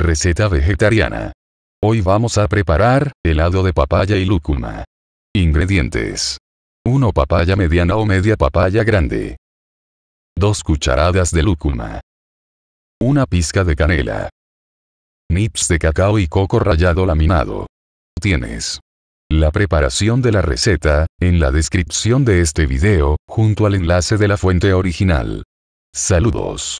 Receta vegetariana. Hoy vamos a preparar helado de papaya y lúcuma. Ingredientes. 1 papaya mediana o media papaya grande. 2 cucharadas de lúcuma. Una pizca de canela. Nips de cacao y coco rallado laminado. Tienes. La preparación de la receta, en la descripción de este video, junto al enlace de la fuente original. Saludos.